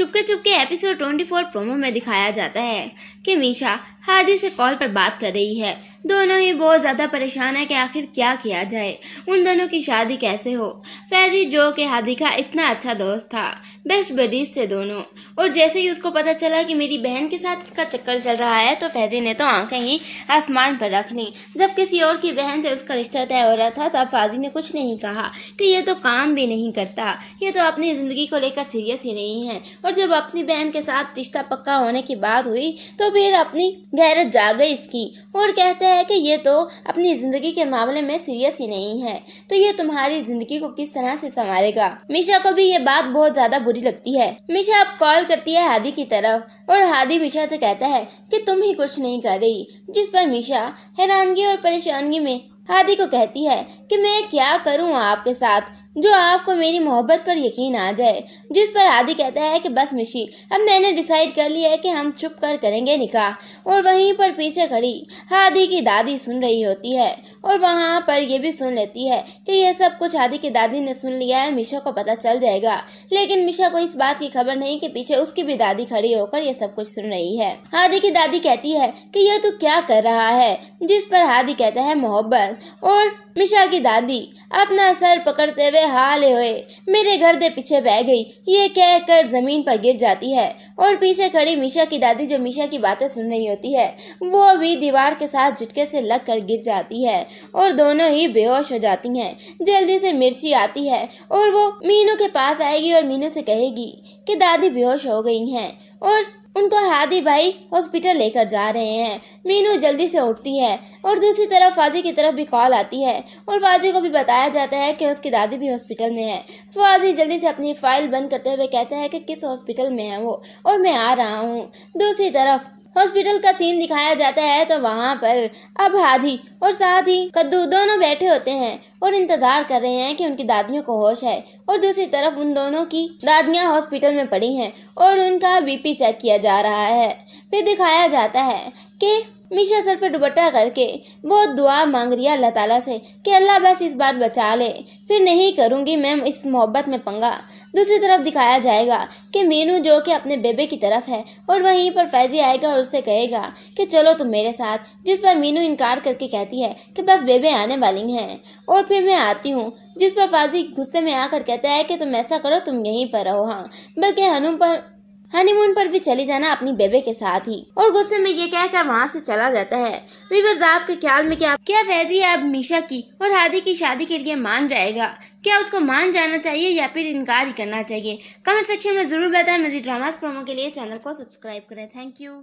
चुपके चुपके episode 24 promo में दिखाया जाता है कि मीशा हादी से कॉल पर बात कर रही है दोनों ही बहुत ज़्यादा परेशान है कि आखिर क्या किया जाए उन दोनों की शादी कैसे हो फैजी जो के हादी का इतना अच्छा दोस्त था बेस्ट बडीज थे दोनों और जैसे ही उसको पता चला कि मेरी बहन के साथ इसका चक्कर चल रहा है तो फैजी ने तो आंखें ही आसमान पर रख ली जब किसी और की बहन से उसका रिश्ता तय हो रहा था तब फाजी ने कुछ नहीं कहा कि ये तो काम भी नहीं करता ये तो अपनी ज़िंदगी को लेकर सीरियस ही नहीं है और जब अपनी बहन के साथ रिश्ता पक्का होने की बात हुई तो फिर अपनी गैरत जा गई इसकी और कहते हैं कि ये तो अपनी ज़िंदगी के मामले में सीरियस ही नहीं है तो ये तुम्हारी ज़िंदगी को किस तरह से संवारेगा मीशा को भी ये बात बहुत ज़्यादा बुरी लगती है मीशा अब कॉल करती है हादी की तरफ और हादी मीशा से कहता है कि तुम ही कुछ नहीं कर रही जिस पर मीशा हैरानगी और परेशानगी में हादी को कहती है कि मैं क्या करूं आपके साथ जो आपको मेरी मोहब्बत पर यकीन आ जाए जिस पर आदि कहता है कि बस मिशी अब मैंने डिसाइड कर लिया है कि हम चुप कर करेंगे निकाह और वहीं पर पीछे खड़ी आदि की दादी सुन रही होती है और वहाँ पर यह भी सुन लेती है कि यह सब कुछ आदि की दादी ने सुन लिया है मिशा को पता चल जाएगा लेकिन मिशा को इस बात की खबर नहीं कि पीछे उसकी भी दादी खड़ी होकर यह सब कुछ सुन रही है हादी की दादी कहती है कि यह तो क्या कर रहा है जिस पर हादी कहता है मोहब्बत और मिशा की दादी अपना सर पकड़ते हुए हाले हुए मेरे घर दे पीछे बह गई ये कह कर जमीन पर गिर जाती है और पीछे खड़ी मीशा की दादी जो मीशा की बातें सुन रही होती है वो भी दीवार के साथ झटके से लग कर गिर जाती है और दोनों ही बेहोश हो जाती हैं जल्दी से मिर्ची आती है और वो मीनू के पास आएगी और मीनू से कहेगी कि दादी बेहोश हो गई हैं और उनको हादी भाई हॉस्पिटल लेकर जा रहे हैं मीनू जल्दी से उठती है और दूसरी तरफ फाजी की तरफ भी कॉल आती है और फाजी को भी बताया जाता है कि उसकी दादी भी हॉस्पिटल में है फाजी जल्दी से अपनी फाइल बंद करते हुए कहते हैं कि किस हॉस्पिटल में है वो और मैं आ रहा हूँ दूसरी तरफ हॉस्पिटल का सीन दिखाया जाता है तो वहाँ पर अब हादी और साथ ही कद्दू दोनों बैठे होते हैं और इंतज़ार कर रहे हैं कि उनकी दादियों को होश है और दूसरी तरफ उन दोनों की दादियाँ हॉस्पिटल में पड़ी हैं और उनका बीपी चेक किया जा रहा है फिर दिखाया जाता है कि मीशा सर पर दुबट्टा करके बहुत दुआ मांग रही है अल्लाह ताला से कि अल्लाह बस इस बार बचा ले फिर नहीं करूँगी मैं इस मोहब्बत में पंगा दूसरी तरफ दिखाया जाएगा कि मीनू जो कि अपने बेबे की तरफ है और वहीं पर फैजी आएगा और उसे कहेगा कि चलो तुम मेरे साथ जिस पर मीनू इनकार करके कहती है कि बस बेबे आने वाली हैं और फिर मैं आती हूँ जिस पर फाजी गुस्से में आकर कहता है कि तुम ऐसा करो तुम यहीं पर रहो हाँ बल्कि हनुम पर हनीमून पर भी चली जाना अपनी बेबे के साथ ही और गुस्से में ये कहकर वहाँ से चला जाता है आपके ख्याल में क्या क्या फैजी अब मीशा की और हादी की शादी के लिए मान जाएगा क्या उसको मान जाना चाहिए या फिर इनकार ही करना चाहिए कमेंट सेक्शन में ज़रूर बताएं मजीद ड्रामास प्रोमो के लिए चैनल को सब्सक्राइब करें थैंक यू